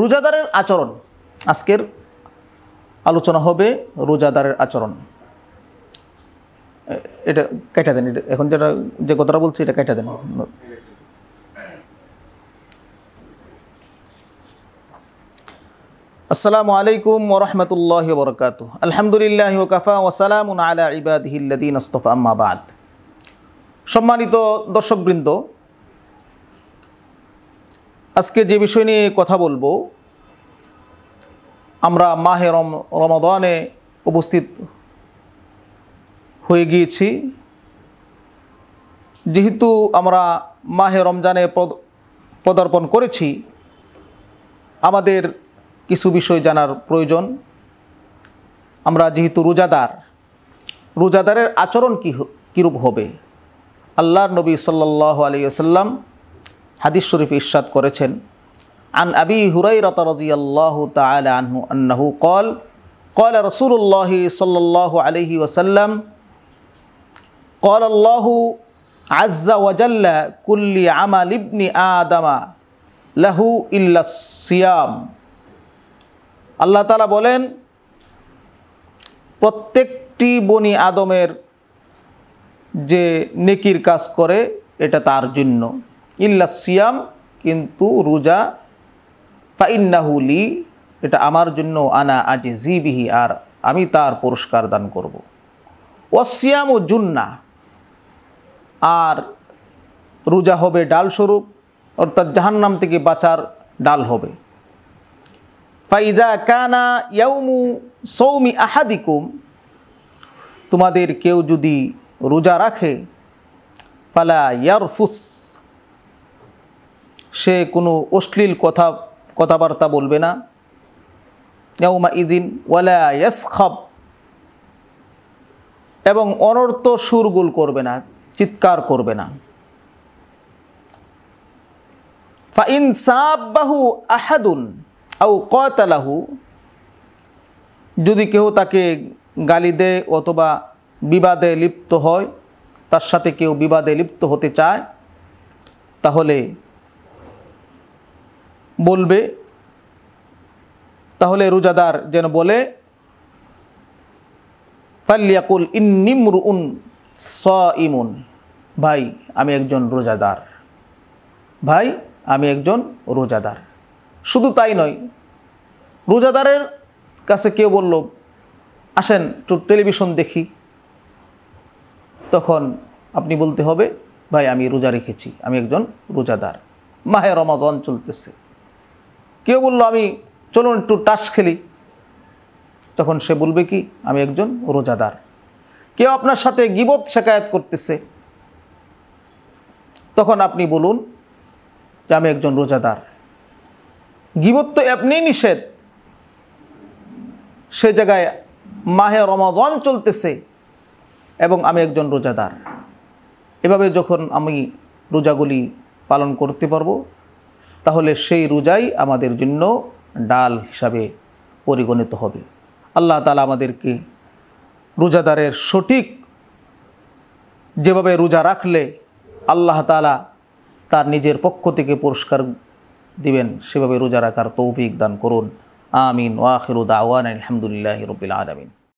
রোজাদারের আচরণ আজকের আলোচনা হবে রোজাদারের আচরণ এটা কেটে দেন এখন যেটা যে কথাটা বলছি এটা কেটে দেন আসসালামু আলাইকুম ওরহমতুল্লাহ বরকাত আলহামদুলিল্লাহ কাফা ওসালাম আলা ইবাদহিল্লাদিন আস্তফা আম্মাবাদ সম্মানিত দর্শকবৃন্দ আজকে যে বিষয় নিয়ে কথা বলবো আমরা মাহে রম রমদানে উপস্থিত হয়ে গিয়েছি যেহেতু আমরা মাহে রমজানে পদার্পণ করেছি আমাদের কিছু বিষয় জানার প্রয়োজন আমরা যেহেতু রোজাদার রোজাদারের আচরণ কী কীরূপ হবে আল্লাহর নবী সাল্লাহ আলিয়া সাল্লাম হাদিস শরীফ ইশাদ করেছেন আন আবি হুরাই রতা রাজি আল্লাহ আনহু আন্নাহু কল কল রসুল্লাহ সাল্লাহ আলহি ওসাল্লাম কল আল্লাহ আজ্জা ওয়াজাল্ল কুল্লি আমা লিবনি আদামা লাহু ইয়াম আল্লাহ তালা বলেন প্রত্যেকটি বনি আদমের যে নেকির কাজ করে এটা তার জন্য ইল্লা সিয়াম কিন্তু রোজা ফাইন্নাহুলি এটা আমার জন্য আনা আজি জিবিহি আর আমি তার পুরস্কার দান করব ওসিয়াম ও জুন্না আর রোজা হবে ডালস্বরূপ অর্থাৎ জাহান্নাম থেকে বাঁচার ডাল হবে ফাইজা কানা ইয়াউমু সৌমি আহাদিকুম তোমাদের কেউ যদি রোজা রাখে ফালা ইয়ারফুস সে কোনো অশ্লীল কথা কথাবার্তা বলবে না ইয়াউমা ইদিন ওয়ালা ইয়াসখাব এবং অনর্থ সুরগুল করবে না চিৎকার করবে না ফাইন সাববাহু আহাদুন আউ কতালাহু যদি কেউ তাকে গালি দেয় অথবা বিবাদে লিপ্ত হয় তার সাথে কেউ বিবাদে লিপ্ত হতে চায় তাহলে বলবে তাহলে রোজাদার যেন বলে ফাল্লিয়াকুল ইন্নিমর উন স ইমুন ভাই আমি একজন রোজাদার ভাই আমি একজন রোজাদার শুধু তাই নয় রোজাদারের কাছে কেউ বলল আসেন একটু টেলিভিশন দেখি তখন আপনি বলতে হবে ভাই আমি রোজা রেখেছি আমি একজন রোজাদার মাহে রমাজন চলতেছে কেউ বললো আমি চলুন একটু টাস খেলি তখন সে বলবে কি আমি একজন রোজাদার কেউ আপনার সাথে গিবত শেখায়ত করতেছে তখন আপনি বলুন যে আমি একজন রোজাদার গিবত তো এমনি নিষেধ সে জায়গায় মাহে রমাজন চলতেছে এবং আমি একজন রোজাদার এভাবে যখন আমি রোজাগুলি পালন করতে পারবো তাহলে সেই রোজাই আমাদের জন্য ডাল হিসাবে পরিগণিত হবে আল্লাহ তালা আমাদেরকে রোজাদারের সঠিক যেভাবে রোজা রাখলে আল্লাহ তালা তার নিজের পক্ষ থেকে পুরস্কার দিবেন সেভাবে রোজা রাখার তৌফিক দান করুন আমিন ওয়াখির দাওয়ান আলহামদুলিল্লাহ রবিল আলমিন